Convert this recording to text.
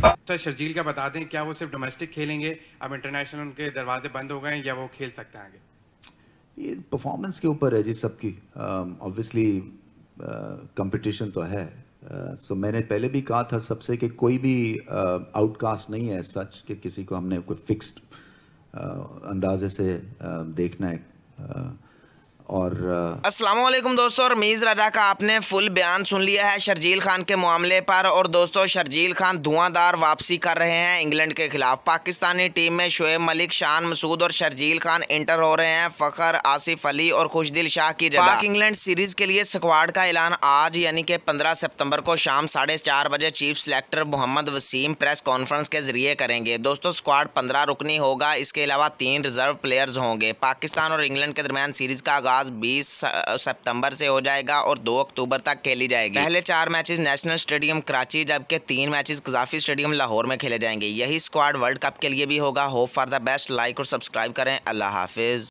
sir तो शर्जील का बता दें क्या वो सिर्फ डोमेस्टिक खेलेंगे अब इंटरनेशनल उनके दरवाजे बंद हो गए या वो खेल सकते हैं आगे ये परफॉर्मेंस के ऊपर है जी सबकी ऑब्वियसली um, कंपटीशन uh, तो है सो uh, मैंने पहले भी कहा था सबसे कि कोई भी आउटकास्ट uh, नहीं है सच कि किसी को हमने कोई फिक्स्ड uh, अंदाजे से uh, देखना है uh, और वालेकुम दोस्तों और मीज़ राजा का आपने फुल बयान सुन लिया है शर्जील खान के मामले पर और दोस्तों शर्जील खान धुआंधार वापसी कर रहे हैं इंग्लैंड के खिलाफ पाकिस्तानी टीम में शोएब मलिक शान मसूद और शर्जील खान इंटर हो रहे हैं फ़खर आसिफ अली और खुशदिल शाह की जगह इंग्लैंड सीरीज़ के लिए स्क्वाड का ऐलान आज यानी कि पंद्रह सितम्बर को शाम साढ़े चार बजे chief selector Mohammad Wasim press conference के जरिए करेंगे दोस्तों स्क्वाड पंद्रह रुकनी होगा इसके अलावा तीन रिजर्व प्लेयर्स होंगे पाकिस्तान और इंग्लैंड के दरमियान सीरीज़ का आगाज आगाज 20 सितंबर से हो जाएगा और 2 अक्टूबर तक खेली जाएगी पहले चार मैचेस नेशनल स्टेडियम कराची जबकि तीन मैचेस कजाफी स्टेडियम लाहौर में खेले जाएंगे यही स्क्वाड वर्ल्ड कप के लिए भी होगा hope for the best like और सब्सक्राइब करें अल्लाह हाफिज़